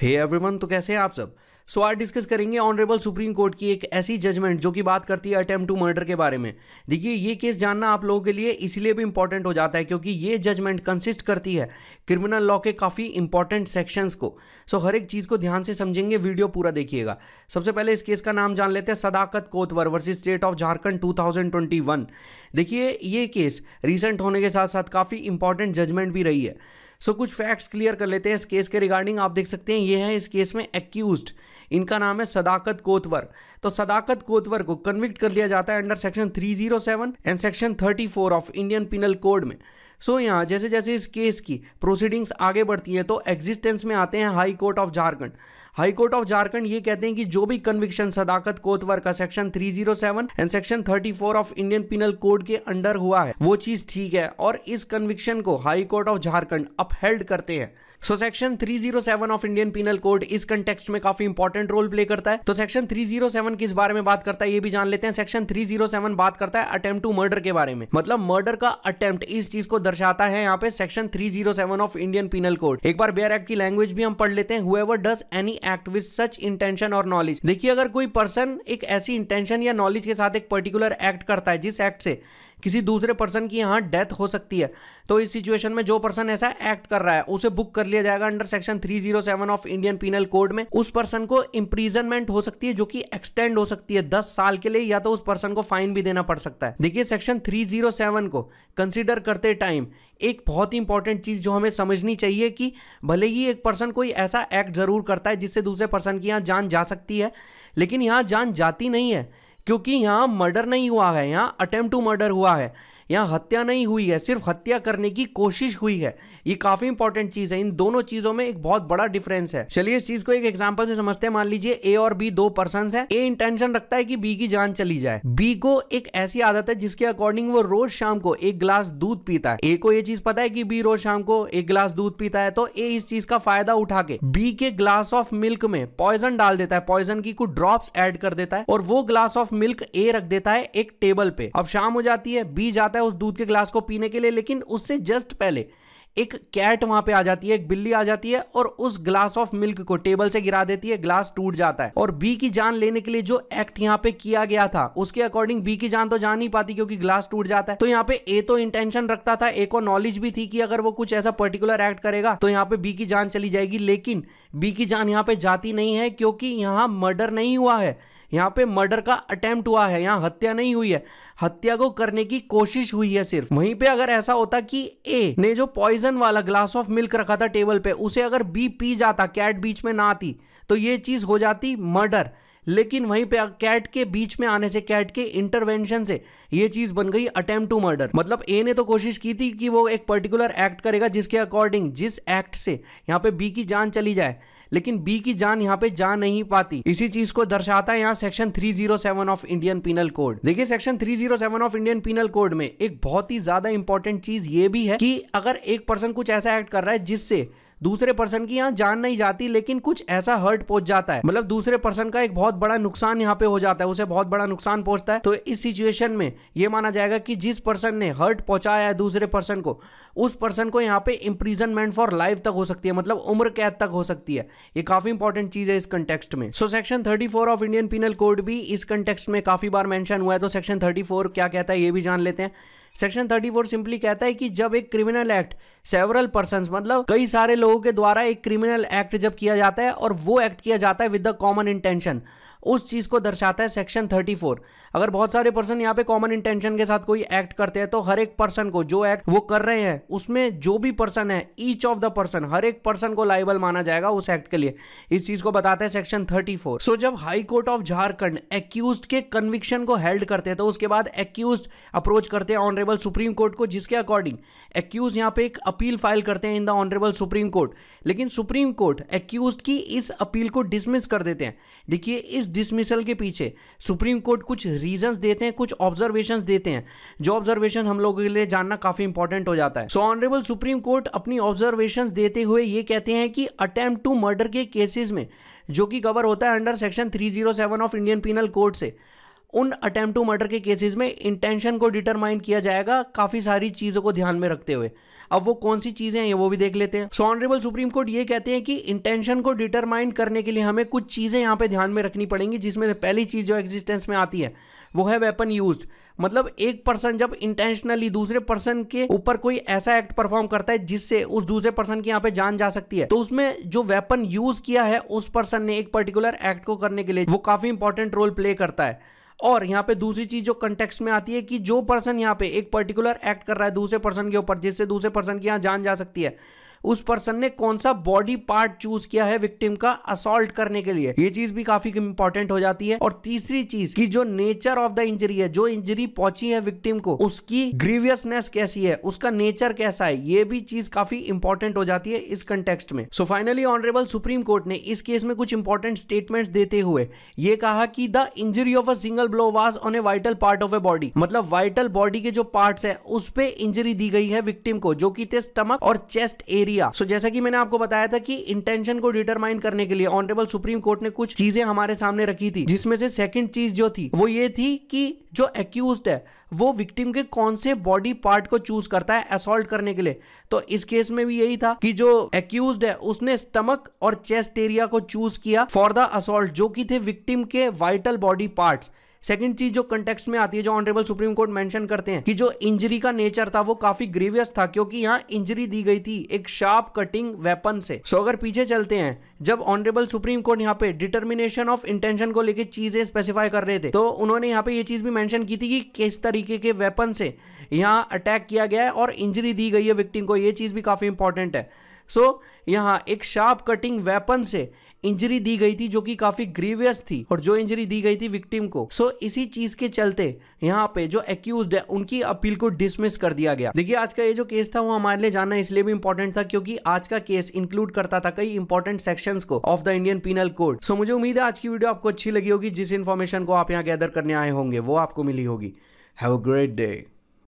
हे hey everyone तो कैसे हैं आप सब सो आज डिस्कस करेंगे ऑनरेबल सुप्रीम कोर्ट की एक ऐसी जजमेंट जो कि बात करती है अटेम्प्ट टू मर्डर के बारे में देखिए ये केस जानना आप लोगों के लिए इसलिए भी इंपॉर्टेंट हो जाता है क्योंकि ये जजमेंट कंसिस्ट करती है क्रिमिनल लॉ के काफ़ी इंपॉर्टेंट सेक्शंस को सो so, हर एक चीज़ को ध्यान से समझेंगे वीडियो पूरा देखिएगा सबसे पहले इस केस का नाम जान लेते हैं Sadakat Kotwar versus state of Jharkhand टू देखिए ये केस रिसेंट होने के साथ साथ काफ़ी इंपॉर्टेंट जजमेंट भी रही है सो so, कुछ फैक्ट्स क्लियर कर लेते हैं इस केस के रिगार्डिंग आप देख सकते हैं ये है इस केस में एक्यूज इनका नाम है सदाकत कोतवर तो सदाकत कोतवर को कन्विक्ट कर लिया जाता है under section 307 and section 34 of Indian penal code में सो so, यहाँ जैसे जैसे इस केस की प्रोसीडिंग्स आगे बढ़ती है तो एग्जिस्टेंस में आते हैं high court of Jharkhand high court of Jharkhand ये कहते हैं कि जो भी कन्विक्शन सदाकत कोतवर का section 307 and section 34 of Indian penal code के अंडर हुआ है वो चीज ठीक है और इस कन्विक्शन को हाईकोर्ट ऑफ झारखंड अपहेल्ड करते हैं so section 307 of Indian penal code इस कंटेक्स्ट में काफी इंपॉर्टेंट रोल प्ले करता है तो सेक्शन 307 किस बारे में बात करता है ये भी जान लेते हैं सेक्शन 307 बात करता है अटेम्प्ट टू मर्डर के बारे में मतलब मर्डर का अटेम्प्ट इस चीज को दर्शाता है यहाँ पे section 307 of Indian penal code एक बार बेयर एक्ट की लैंग्वेज भी हम पढ़ लेते हैं whoever does any act with such intention और नॉलेज देखिए अगर कोई पर्सन एक ऐसी इंटेंशन या नॉलेज के साथ एक पर्टिकुलर एक्ट करता है जिस एक्ट से किसी दूसरे पर्सन की यहाँ डेथ हो सकती है तो इस सिचुएशन में जो पर्सन ऐसा एक्ट कर रहा है उसे बुक कर लिया जाएगा under section 307 of Indian penal code में उस पर्सन को इम्प्रीजनमेंट हो सकती है जो कि एक्सटेंड हो सकती है दस साल के लिए या तो उस पर्सन को फाइन भी देना पड़ सकता है देखिए सेक्शन 307 को कंसिडर करते टाइम एक बहुत ही इंपॉर्टेंट चीज जो हमें समझनी चाहिए कि भले ही एक पर्सन कोई ऐसा एक्ट जरूर करता है जिससे दूसरे पर्सन की यहाँ जान जा सकती है लेकिन यहाँ जान जाती नहीं है क्योंकि यहाँ मर्डर नहीं हुआ है यहाँ अटेम्प्ट टू मर्डर हुआ है यहाँ हत्या नहीं हुई है सिर्फ हत्या करने की कोशिश हुई है ये काफी इंपॉर्टेंट चीज है इन दोनों चीजों में एक बहुत बड़ा डिफरेंस है चलिए इस चीज को एक एग्जाम्पल से समझते हैं मान लीजिए ए और बी दो पर्सन है ए इंटेंशन रखता है कि बी की जान चली जाए बी को एक ऐसी आदत है जिसके अकॉर्डिंग वो रोज शाम को एक ग्लास दूध पीता है ए को ये चीज पता है कि बी रोज शाम को एक ग्लास दूध पीता है तो ए इस चीज का फायदा उठा के बी के ग्लास ऑफ मिल्क में पॉइजन डाल देता है पॉइजन की कुछ ड्रॉप्स एड कर देता है और वो ग्लास ऑफ मिल्क ए रख देता है एक टेबल पे अब शाम हो जाती है बी जाता जाता है उस दूध के ग्लास को पीने के लिए लेकिन उससे जस्ट पहले एक कैट वहां पे आ जाती है एक बिल्ली आ जाती है और उस ग्लास ऑफ मिल्क को टेबल से गिरा देती है ग्लास टूट जाता है और बी की जान लेने के लिए जो एक्ट यहाँ पे किया गया था उसके अकॉर्डिंग बी की जान तो जान नहीं पाती क्योंकि ग्लास टूट जाता है तो यहाँ पे ए तो इंटेंशन रखता था ए को नॉलेज भी थी कि अगर वो कुछ ऐसा पर्टिकुलर एक्ट करेगा तो यहाँ पे बी की जान चली जाएगी लेकिन बी की जान यहाँ पे जाती नहीं है क्योंकि यहाँ मर्डर नहीं हुआ है यहाँ पे मर्डर का अटेम्प्ट हुआ है यहाँ हत्या नहीं हुई है हत्या को करने की कोशिश हुई है सिर्फ वहीं पे अगर ऐसा होता कि ए ने जो पॉइजन वाला ग्लास ऑफ मिल्क रखा था टेबल पे उसे अगर बी पी जाता कैट बीच में ना आती तो ये चीज हो जाती मर्डर लेकिन वहीं पे कैट के बीच में आने से कैट के इंटरवेंशन से ये चीज बन गई अटेम्प्ट टू मर्डर मतलब ए ने तो कोशिश की थी कि वो एक पर्टिकुलर एक्ट करेगा जिसके अकॉर्डिंग जिस एक्ट से यहाँ पे बी की जान चली जाए लेकिन बी की जान यहाँ पे जा नहीं पाती इसी चीज को दर्शाता है यहाँ section 307 of Indian penal code देखिए section 307 of Indian penal code में एक बहुत ही ज्यादा इंपॉर्टेंट चीज ये भी है कि अगर एक पर्सन कुछ ऐसा एक्ट कर रहा है जिससे दूसरे पर्सन की यहाँ जान नहीं जाती लेकिन कुछ ऐसा हर्ट पहुंच जाता है मतलब दूसरे पर्सन का एक बहुत बड़ा नुकसान यहाँ पे हो जाता है उसे बहुत बड़ा नुकसान पहुंचता है तो इस सिचुएशन में यह माना जाएगा कि जिस पर्सन ने हर्ट पहुंचाया है दूसरे पर्सन को उस पर्सन को यहाँ पे इंप्रीजनमेंट फॉर लाइफ तक हो सकती है मतलब उम्र कैद तक हो सकती है ये काफी इंपॉर्टेंट चीज है इस कंटेक्स्ट में so section thirty of Indian penal code भी इस कंटेक्सट में काफी बार मेंशन हुआ है तो सेक्शन थर्टी क्या कहता है ये भी जान लेते हैं सेक्शन 34 सिंपली कहता है कि जब एक क्रिमिनल एक्ट सेवरल पर्सन मतलब कई सारे लोगों के द्वारा एक क्रिमिनल एक्ट जब किया जाता है और वो एक्ट किया जाता है विद द कॉमन इंटेंशन उस चीज़ को दर्शाता है सेक्शन 34 अगर बहुत सारे पर्सन यहाँ पे कॉमन इंटेंशन के साथ कोई एक्ट करते हैं तो हर एक पर्सन को जो एक्ट वो कर रहे हैं उसमें जो भी पर्सन है ईच ऑफ द पर्सन हर एक पर्सन को लाइबल माना जाएगा उस एक्ट के लिए इस चीज़ को बताता है सेक्शन थर्टी सो so, जब high court of Jharkhand accused के कन्विक्शन को हेल्ड करते हैं तो उसके बाद एक्यूज अप्रोच करते हैं ऑनरेबल सुप्रीम कोर्ट को जिसके अकॉर्डिंग एक्यूज यहाँ पे एक अपील फाइल करते हैं in the honourable supreme court लेकिन सुप्रीम कोर्ट एक्यूज की इस अपील को डिसमिस कर देते हैं देखिए इस डिसमिसल के पीछे सुप्रीम कोर्ट कुछ रीजंस देते हैं कुछ ऑब्जर्वेशन देते हैं जो ऑब्जर्वेशन हम लोगों के लिए जानना काफी इंपॉर्टेंट हो जाता है सो ऑनरेबल सुप्रीम कोर्ट अपनी ऑब्जर्वेशन देते हुए ये कहते हैं कि अटेम्प्ट टू मर्डर के केसेस में जो कि कवर होता है under section 307 of Indian penal code से उन अटेम्प्ट टू मर्डर के केसेस में इंटेंशन को डिटरमाइन किया जाएगा काफ़ी सारी चीज़ों को ध्यान में रखते हुए अब वो कौन सी चीज़ें हैं वो भी देख लेते हैं सो ऑनरेबल सुप्रीम कोर्ट ये कहते हैं कि इंटेंशन को डिटरमाइन करने के लिए हमें कुछ चीज़ें यहाँ पे ध्यान में रखनी पड़ेंगी जिसमें पहली चीज़ जो एग्जिस्टेंस में आती है वो है वेपन यूज मतलब एक पर्सन जब इंटेंशनली दूसरे पर्सन के ऊपर कोई ऐसा एक्ट परफॉर्म करता है जिससे उस दूसरे पर्सन की यहाँ पे जान जा सकती है तो उसमें जो वेपन यूज किया है उस पर्सन ने एक पर्टिकुलर एक्ट को करने के लिए वो काफी इंपॉर्टेंट रोल प्ले करता है और यहाँ पे दूसरी चीज जो कंटेक्स में आती है कि जो पर्सन यहाँ पे एक पर्टिकुलर एक्ट कर रहा है दूसरे पर्सन के ऊपर जिससे दूसरे पर्सन की यहाँ जान जा सकती है उस पर्सन ने कौन सा बॉडी पार्ट चूज किया है विक्टिम का असोल्ट करने के लिए ये चीज भी काफी इंपॉर्टेंट हो जाती है और तीसरी चीज की जो नेचर ऑफ द इंजरी है जो इंजरी पहुंची है विक्टिम को उसकी ग्रीवियसनेस कैसी है उसका नेचर कैसा है ये भी चीज काफी इंपॉर्टेंट हो जाती है इस कंटेक्स्ट में so finally honourable supreme court ने इस केस में कुछ इंपॉर्टेंट स्टेटमेंट्स देते हुए ये कहा कि the injury of a single blow was on a vital part of a body मतलब वाइटल बॉडी के जो पार्ट्स है उस पे इंजरी दी गई है विक्टिम को जो कि थे स्टमक और चेस्ट एरिया किया सो so, जैसा कि मैंने आपको बताया था कि इंटेंशन को डिटरमाइन करने के लिए ऑनरेबल सुप्रीम कोर्ट ने कुछ चीजें हमारे सामने रखी थी जिसमें से सेकंड चीज जो थी वो ये थी कि जो एक्यूज है वो विक्टिम के कौन से बॉडी पार्ट को चूज करता है असोल्ट करने के लिए तो इस केस में भी यही था कि जो एक्यूज है उसने स्टमक और चेस्ट एरिया को चूज किया फॉर द असोल्ट जो कि थे विक्टिम के वाइटल बॉडी पार्ट्स सेकंड चीज जो कंटेक्स्ट में आती है जो ऑनरेबल सुप्रीम कोर्ट मेंशन करते हैं कि जो इंजरी का नेचर था वो काफी ग्रीवियस था क्योंकि यहाँ इंजरी दी गई थी एक शार्प कटिंग वेपन से सो so, अगर पीछे चलते हैं जब ऑनरेबल सुप्रीम कोर्ट यहाँ पे डिटर्मिनेशन ऑफ इंटेंशन को लेकर चीजें स्पेसिफाई कर रहे थे तो उन्होंने यहाँ पे ये चीज भी मेंशन की थी कि किस तरीके के वेपन से यहाँ अटैक किया गया है और इंजरी दी गई है विक्टिम को ये चीज भी काफी इंपॉर्टेंट है सो so, यहाँ एक शार्प कटिंग वेपन से इंजरी दी गई थी जो कि काफी ग्रीवियस थी और जो इंजरी दी गई थी विक्टिम को सो इसी चीज के चलते यहाँ पे जो एक्यूज है उनकी अपील को डिसमिस कर दिया गया देखिए आज का ये जो केस था वो हमारे लिए जाना इसलिए भी इंपॉर्टेंट था क्योंकि आज का केस इंक्लूड करता था कई इंपॉर्टेंट सेक्शन को of the Indian penal code so मुझे उम्मीद है आज की वीडियो आपको अच्छी लगी होगी जिस इन्फॉर्मेशन को आप यहाँ गैदर करने आए होंगे वो आपको मिली होगी हैव अ ग्रेट डे